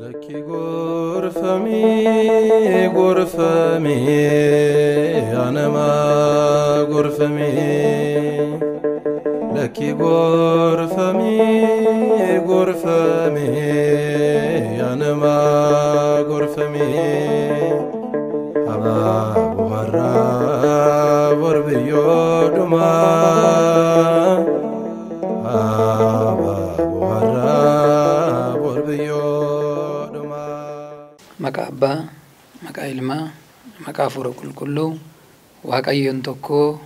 ለኪ ጎርፈሜ ጎርፈሜ አነማ ጎርፈሜ ለኪ ጎርፈሜ ጎርፈሜ አነማ ጎርፈሜ አባ ቦሃራ ቦርብዮ ዱማ abbaa maqaa ilmaa maqaa fura qulqulluu waaqayyoon tokkoo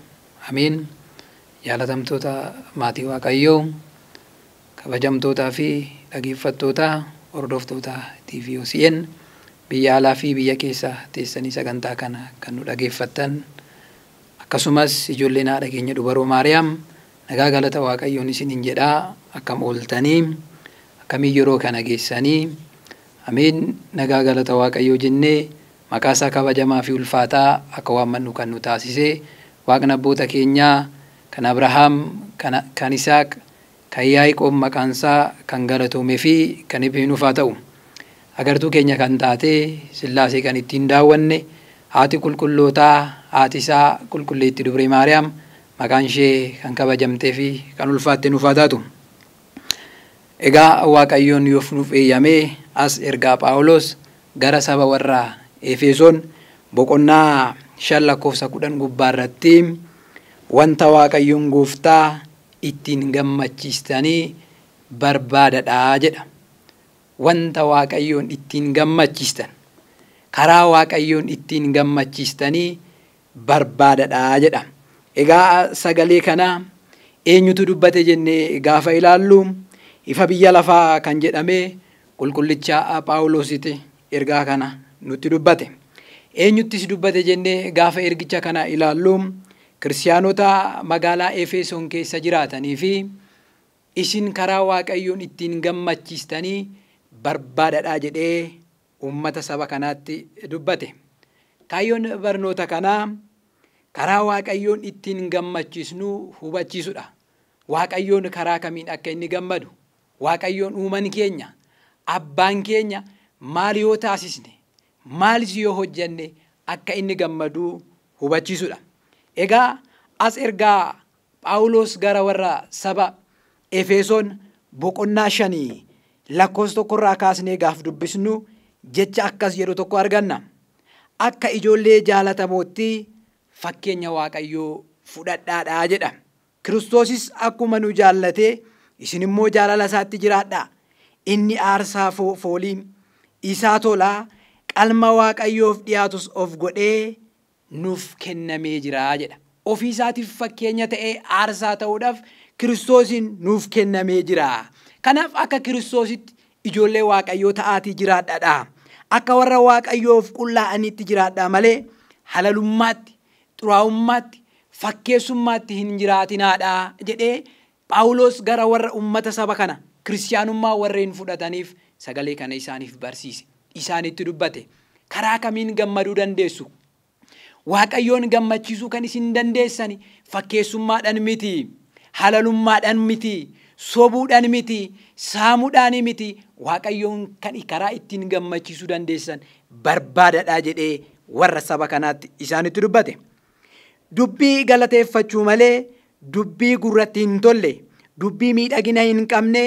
amiin jaalatamtoota maatii waaqayyoo kabajamtootaa fi dhaggeeffattootaa hordoftootaa TVOCN biyya alaa fi biyya keessa teessanii sagantaa kana kan nu dhaggeeffattan akkasumas ijoolleen haadha keenya dubaroo Maariyaam nagaa galata waaqayyoon isiniin jedhaa akkam ooltanii akkamii yeroo kana geessanii Ameen nagaa galata Waaqayyoo jennee maqaa isaa kabajamaa fi ulfaataa akka waammannu kan nu taasisee Waaqni abboota keenyaa kan Abrahaam, kan Isaaq, kan Yaa'iqoob maqaan isaa kan galatoomee fi kan ibbinuuf haa ta'u. Agartuu keenya kan taatee Sillaasee kan ittiin daawwanne haati qulqullootaa haati isaa qulqulleetti dubree Maariyaam maqaan ishee kan kabajamtee fi kan ulfaatte nuuf taatu. Egaa Waaqayyoon yoo nuuf eeyyamee as ergaa Phaawulos gara saba warraa Efesoon boqonnaa shalla lakkoofsa kudhan gubbaarratti wanta Waaqayyoon gooftaa ittiin gammachiistanii barbaadadhaa jedha. Wanta Waaqayyoon ittiin gammachiistan karaa Waaqayyoon ittiin gammachiistanii barbaadadhaa jedha. Egaa sagalee kana eenyutu dubbate jennee gaafa ilaallu ifa biyya lafaa kan jedhamee qulqullichaa Phaawulositi ergaa kana nutti dubbate. Eenyuttis dubbate jennee gaafa ergicha kana ilaallu kiristaanota magaalaa Efesoon keessa jiraatanii fi isin karaa Waaqayyoon ittiin gammachiistanii barbaadadhaa jedhee uummata saba kanaatti dubbate. Kaayyoon barnoota kanaa karaa Waaqayyoon ittiin gammachiisnu hubachiisudha. Waaqayyoon karaa kamiin akka inni gammadu Waaqayyoon uuman keenya abbaan keenya maal yoo taasisne maalis yoo hojjenne akka inni gammaduu hubachiisudha. Egaa as ergaa Phaawulos gara warra saba Efesoon boqonnaa shanii lakkoofsa irraa kaasnee gaaf dubbisnu jecha akkas jedhu tokko arganna. Akka ijoollee jaalatamootti fakkeenya Waaqayyoo fudhadhaadhaa jedha. Kiristoosis akkuma nu jaallatee isin immoo jaalala isaatti jiraadha. inni aarsaa foolii isaa tolaa qalma waaqayyoof dhiyaatus of godhee nuuf kennamee jiraa jedha. Ofii isaatiif fakkeenya ta'ee aarsaa ta'uudhaaf kiristoosiin nuuf kennamee jira. Kanaaf akka kiristoositti ijoollee waaqayyoo ta'aatii jiraadhaadha. Akka warra waaqayyoof qullaa'aniitti jiraadha malee halalummaatti, xuraa'ummaatti, fakkeessummaatti hin jiraatinaadha jedhee Phaawulos gara warra ummata saba kana kiristaanummaa warreen fudhataniif sagalee kana isaaniif barsiise. Isaanitti dubbate karaa kamiin gammaduu dandeessu? Waaqayyoon gammachiisuu kan isin dandeessani fakkeessummaadhaan miti, halalummaadhaan miti, sobuudhaan miti, saamuudhaan miti Waaqayyoon kan karaa ittiin gammachiisuu dandeessan barbaadadha jedhee warra saba kanaatti isaanitti dubbate. Dubbii galateeffachuu malee dubbii gurratti hin tolle, dubbii miidhagina hin qabne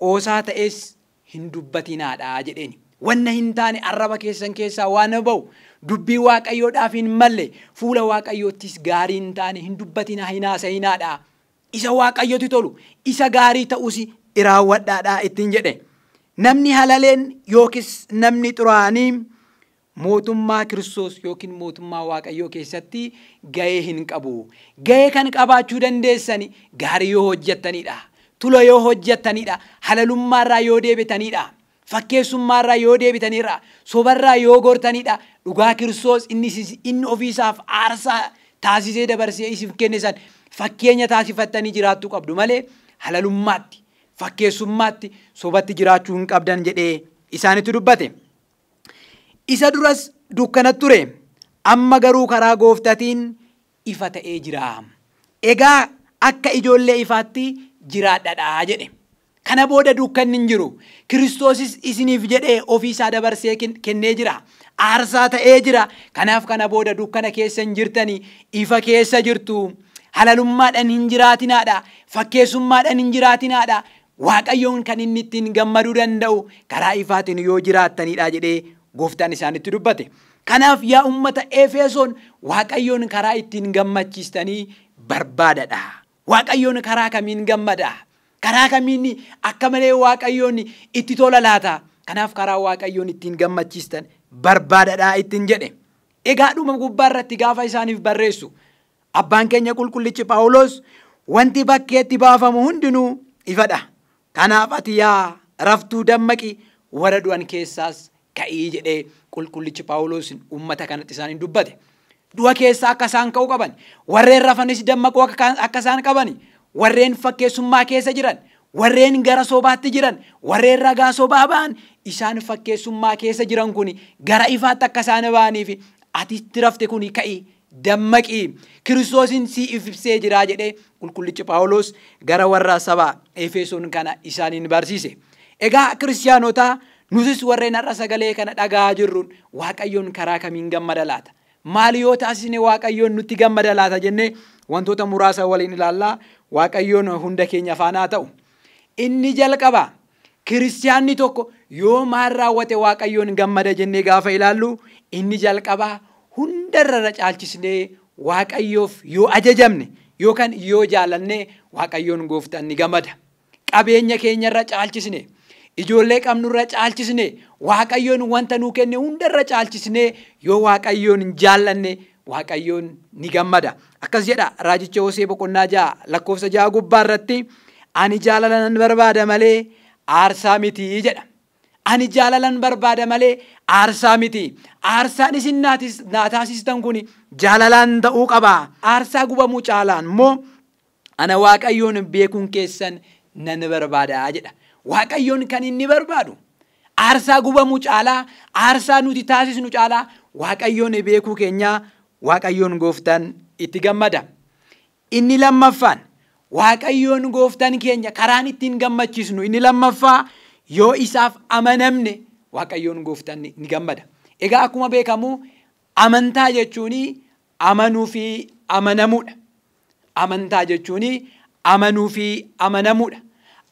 qoosaa ta'ees hin dubbatinaadha jedheeni. Wanna hin taane arraba keessan keessaa waan ba'u dubbii waaqayyoodhaaf hin malle fuula waaqayyoottis gaarii hin taane hin dubbatinaa hin Isa waaqayyooti tolu isa gaarii ta'us raawwadhaadha ittiin jedhe. Namni halaleen yookiis namni xuraanii mootummaa kiristoos yookiin mootummaa waaqayyoo keessatti ga'ee hin qabu. Ga'ee kan qabaachuu dandeessani gaarii yoo hojjettaniidha. tula yoo hojjetanidha halalummaarraa yoo deebitanidha fakkeessummaarraa yoo deebitanirra sobarra yoo gortanidha dhugaa kiristoos inni ofiisaaf aarsaa taasisee dabarsee isiif kenne fakkeenya taasifattanii jiraachuu qabdu malee halalummaatti fakkeessummaatti sobatti jiraachuu hin qabdan jedhee isaanitti dubbate. Isa duras dukkanat amma garuu karaa gooftatiin ifa ta'ee jira. Egaa akka ijoollee ifaatti jiraadhadhaa jedhe. Kana booda dukkanni hin jiru. Kiristoosis isiniif jedhee ofii isaa dabarsee kennee jira. Aarsaa ta'ee jira. Kanaaf kana booda dukkana keessa hin jirtanii ifa keessa jirtu. Halalummaadhaan hin jiraatinaadha. Fakkeessummaadhaan hin jiraatinaadha. Waaqayyoon kan inni ittiin gammaduu danda'u karaa ifaatiin yoo jiraattaniidha jedhee gooftaan isaanitti dubbate. Kanaaf yaa uummata Efesoon Waaqayyoon karaa ittiin gammachiistanii barbaadadha. Waaqayyoon karaa kamiin gammada? Karaa kamiin akka malee Waaqayyoon itti tola laata? Kanaaf karaa Waaqayyoon ittiin gammachiistan barbaadadhaa ittiin jedhe. Egaa dhuma gubbaa irratti gaafa isaaniif barreessu abbaan keenya qulqullichi paawulos wanti bakkeetti baafamu hundinuu ifadha. Kanaaf ati yaa raftuu dammaqi wara du'an keessaas ka'ii jedhee qulqullichi Phaawulos uummata kanatti isaaniin dubbate. du'a keessa akka ka'u qaban warreen rafanis dammaquu akka qaban warreen fakkeessummaa keessa jiran warreen gara sobaatti jiran warreen ragaa sobaa ba'an isaan fakkeessummaa keessa jiran kun gara ifaatti akka isaan ba'aniif ati tirafte kun ka'i dammaqii kiristoosin si ifibsee jiraa jedhee qulqullichi paawuloos gara warra sabaa efesoon kana isaaniin barsiise. Egaa kiristiyaanotaa nutis warreen har'a sagalee kana dhagaa jirruun waaqayyoon karaa kamiin gammada laata? maal yoo taasisne waaqayyoon nutti gammada laata jennee wantoota muraasa waliin ilaallaa waaqayyoon hunda keenya faanaa ta'u. Inni jalqaba kiristiyaanni tokko yoo maal raawwate waaqayyoon gammada jennee gaafa ilaallu inni jalqaba hunda irra caalchisnee waaqayyoof yoo ajajamne yookaan yoo jaalanne waaqayyoon gooftaan ni gammada. Qabeenya keenya irra caalchisne. ijoollee qabnurra caalchisne waaqayyoon wanta nuu kenne hundarra caalchisne yoo waaqayyoon hin jaallanne waaqayyoon ni gammada. Akkas jedha raajicha hoosee boqonnaa jaha lakkoofsa jaha gubbaa irratti ani jaalalan barbaada malee aarsaa mitii jedha. Ani jaalalan barbaada malee aarsaa miti. Aarsaan isin naa taasistan kuni jaalalaan ta'uu qaba. Aarsaa gubamuu caalaan immoo ana waaqayyoon beekuun keessan nan barbaada jedha. waaqayyoon kan inni barbaadu aarsaa gubamu caalaa aarsaa nuti taasisnu caalaa waaqayyoon beekuu keenyaa waaqayyoon gooftaan itti gammada. Inni lammaffaan waaqayyoon gooftaan keenya karaan ittiin gammachisnu inni lammaffaa yoo isaaf amanamne waaqayyoon gooftaan ni gammada. Egaa akkuma beekamu amantaa jechuun amanuu fi amanamuudha. Amantaa jechuun amanuu fi amanamuudha.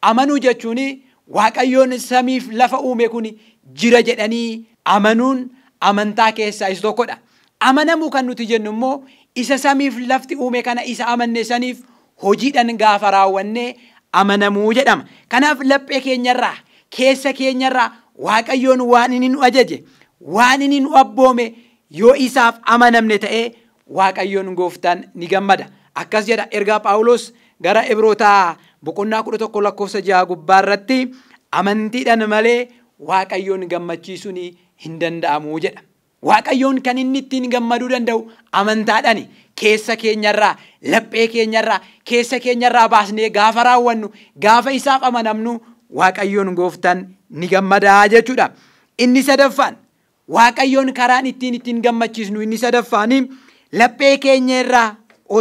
Amanuu jechuun waaqayyoon samiif lafa uume kuni jira jedhanii amanuun amantaa keessaa isa tokkodha. Amanamuu kan nuti jennu immoo isa samiif lafti uume kana isa amanne saniif hojiidhaan gaafa raawwannee amanamuu jedhama. Kanaaf laphee keenyarraa keessa keenyarraa waaqayyoon waan inni nu ajaje waan inni nu abboome yoo isaaf amanamne ta'ee waaqayyoon gooftaan ni gammada. Akkas jedha ergaa Paawuloos gara Ibrootaa. boqonnaa kudha tokko lakkoofsa jaha gubbaa irratti amantiidhaan malee waaqayyoon gammachiisuun hin danda'amu jedha. Waaqayyoon kan inni ittiin gammaduu danda'u amantaadhaan keessa keenyarraa laphee keenyarraa keessa keenyarraa baasnee gaafa raawwannu gaafa isaaf amanamnu waaqayyoon gooftaan ni gammadaa jechuudha. Inni sadaffaan waaqayyoon karaan ittiin ittiin gammachiisnu inni sadaffaan laphee keenyarraa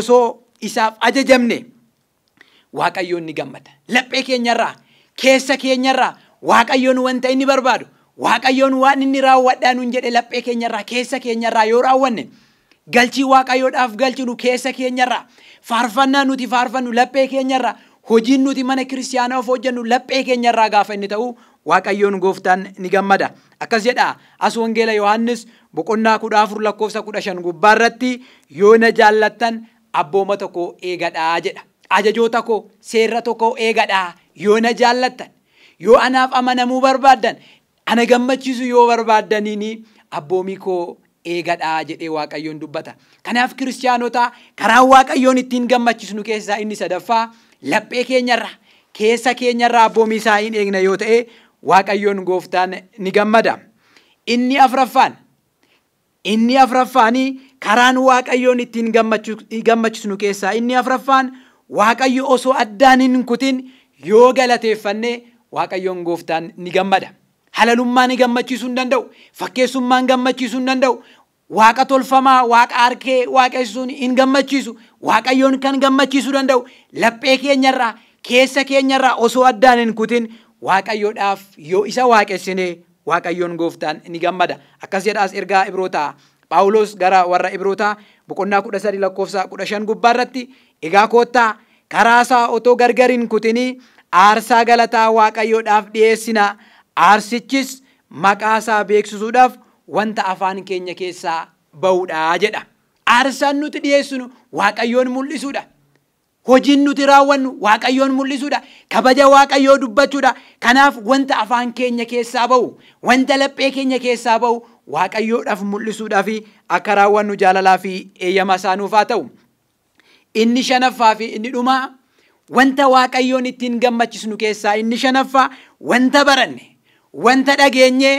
osoo isaaf ajajamne waaqayyoon ni gammada. Laphee keenyarraa, keessa keenyarraa waaqayyoon wanta inni barbaadu, waaqayyoon waan inni raawwadhaa nuun jedhe laphee keenyarraa, keessa keenyarraa yoo raawwanne galchii waaqayyoodhaaf galchinu keessa keenyarraa, faarfannaa nuti faarfannu laphee keenyarraa, hojiin nuti mana kiristaanaa of hojjennu laphee keenyarraa gaafa inni ta'u waaqayyoon gooftaan ni gammada. Akkas jedha as wangeela Yohaannis boqonnaa kudha afur lakkoofsa kudha shan gubbaarratti yoo na jaallattan abbooma tokko eegadhaa jedha. ajajoota koo seerra tokko eegadhaa yoo na jaallattan yoo anaaf amanamuu barbaaddan ana gammachiisu yoo barbaaddaniini abboomii koo eegadhaa jedhee waaqayyoon dubbata. Kanaaf kiristaanota karaan waaqayyoon ittiin gammachisnu keessaa inni sadaffaa laphee keenyarra keessa keenyarra abboomii hin eegna yoo ta'e waaqayyoon gooftaan ni gammada. Inni afraffaan inni afraffaanii karaan waaqayyoon ittiin gammachisnu keessaa inni afraffaan waaqayyo osoo addaan hin kutin yoo galateeffannee waaqayyoon gooftaan ni gammada. Halalummaa ni gammachiisuu hin danda'u. fakkeessummaan gammachiisuu danda'u. Waaqa tolfamaa, waaqa harkee waaqessun hin gammachiisu. Waaqayyoon kan gammachiisuu danda'u laphee keenyarraa keessa keenyarraa osoo addaan hin kutin waaqayyoodhaaf yoo isa waaqessine waaqayyoon gooftaan ni gammada. Akkas jedhaas ergaa taa Paawulos gara warra Ibrootaa boqonnaa kudha sadi lakkoofsa kudha shan gubbaa irratti Egaa koottaa karaa isaa otoo gargariin hin kutinii aarsaa galataa waaqayyoodhaaf dhiyeessina. Aarsichis maqaa isaa beeksisuudhaaf wanta afaan keenya keessaa bahudha jedha. Aarsaan nuti dhiyeessinu waaqayyoon mul'isuudha. Hojiin nuti raawwannu waaqayyoon mul'isuudha. Kabaja waaqayyoo dubbachuudha. Kanaaf wanta afaan keenya keessaa bahu, wanta laphee keenya keessaa bahu waaqayyoodhaaf mul'isuudhaa fi akka raawwannu jaalalaa fi eeyyama isaa nuuf haa ta'u. inni shanaffaa fi inni dhumaa wanta waaqayyoon ittiin gammachisnu keessaa inni shanaffaa wanta baranne wanta dhageenye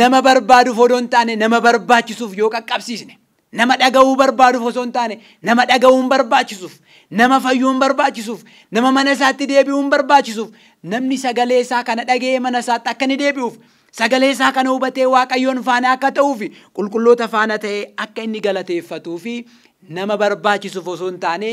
nama barbaaduuf odoon taane nama barbaachisuuf yoo qaqqabsiisne nama dhaga'uu barbaaduuf osoo hin taane nama dhaga'uun barbaachisuuf nama fayyuun barbaachisuuf nama mana isaatti deebi'uun barbaachisuuf namni sagalee isaa kana dhaga'ee mana isaatti akka inni deebi'uuf sagalee kana hubatee waaqayyoon faana akka ta'uu qulqulloota faana ta'ee akka inni galateeffatuu fi nama barbaachisuuf osoo hin taane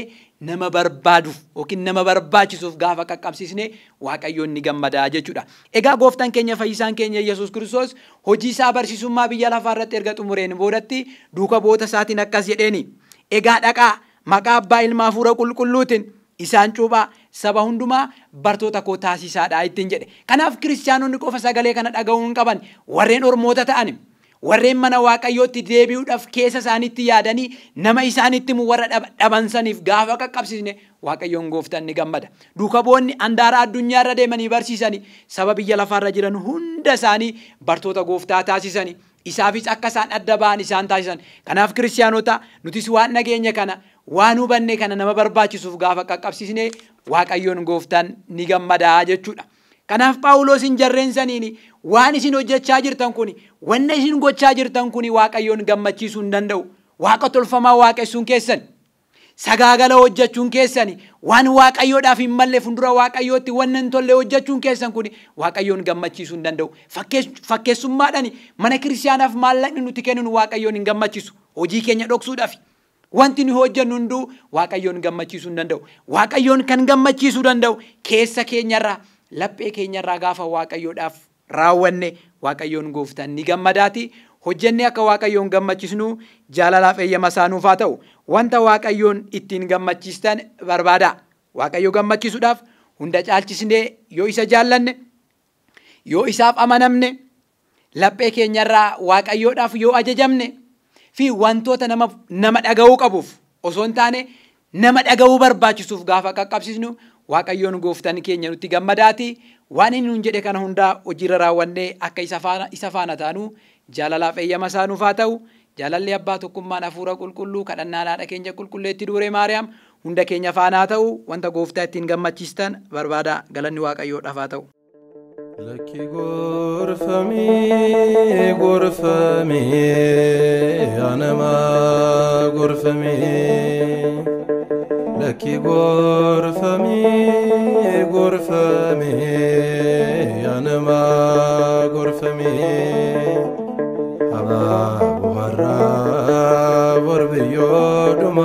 nama barbaaduuf yookiin nama barbaachisuuf gaafa qaqqabsiisne waaqayyoon ni gammadaa jechuudha. Egaa gooftaan keenya fayyisaan keenya Yesuus Kiristoos hojii isaa barsiisummaa biyya lafaa irratti erga xumureen boodatti duuka boota isaatiin akkas jedheeni. Egaa dhaqaa maqaa abbaa ilmaa fuura qulqulluutiin isaan cuuphaa saba hundumaa bartoota koo taasisaadhaa ittiin jedhe. Kanaaf kiristaanonni qofa sagalee kana dhaga'uun qaban warreen ormoota ta'ani. warreen mana waaqayyootti deebi'uudhaaf keessa isaanitti yaadanii nama isaanitti mu warra dhabansaniif gaafa qaqqabsiisne waaqayyoon gooftaan ni gammada. Duuka boonni handaara addunyaa irra deemanii barsiisanii saba biyya lafaarra jiran hunda isaanii bartoota gooftaa taasisanii isaafis akka isaan adda ba'an isaan taasisan. Kanaaf kiristiyaanota nutis waan nageenya kana waan hubanne kana nama barbaachisuuf gaafa qaqqabsiisne waaqayyoon gooftaan ni gammadaa jechuudha. Kanaaf Paawuloos hin jarreensaniini waan isin hojjechaa jirtan kuni wanna isin gochaa jirtan kuni waaqayyoon gammachiisuu hin danda'u waaqa tolfamaa waaqessuun keessan sagaagala hojjechuun keessan waan waaqayyoodhaaf hin malle fuuldura waaqayyootti wanna hin tolle hojjechuun keessan kuni waaqayyoon gammachiisuu hin danda'u fakkeessummaadhaan mana kiristaanaaf maallaqni nuti kennuun waaqayyoon hin gammachiisu hojii keenya dhoksuudhaaf. Wanti nu hojjennu hunduu Waaqayyoon gammachiisuu hin danda'u. Waaqayyoon kan gammachiisuu danda'u keessa keenyarraa laphee keenyarraa gaafa Waaqayyoodhaaf raawwanne waaqayyoon gooftaan ni gammadaati. Hojjenne akka waaqayyoon gammachiisnu jaalalaaf eeyyama isaanuuf haa ta'u wanta waaqayyoon ittiin gammachiistan barbaada. Waaqayyo gammachiisuudhaaf hunda caalchisnee yoo isa jaallanne yoo isaaf amanamne laphee keenyarraa waaqayyoodhaaf yoo ajajamne fi wantoota nama nama dhaga'uu qabuuf osoo hin taane nama dhaga'uu barbaachisuuf gaafa qaqqabsiisnu waaqayyoon gooftan keenya nutti gammadaati. Waan inni nuun jedhe kana hundaa hojiirra raawwannee akka isa faana taanu jaalalaaf eeyyama isaa nuuf haa ta'u. Jaalalli abbaa tokkummaan hafuura qulqulluu kadhannaa kadhannaadhaan keenya qulqulleetti duure maariyaam hunda keenya faanaa ta'u wanta gooftaa ittiin gammachiistan barbaada galanni waaqayyoodhaaf haa ta'u. Lakki gorfamee gorfamee anamaa gorfamee. ለኪ ጎርፈሚ ጎርፈሚ ያነማ ጎርፈሚ አባ ወራ ወርብዮ ዱማ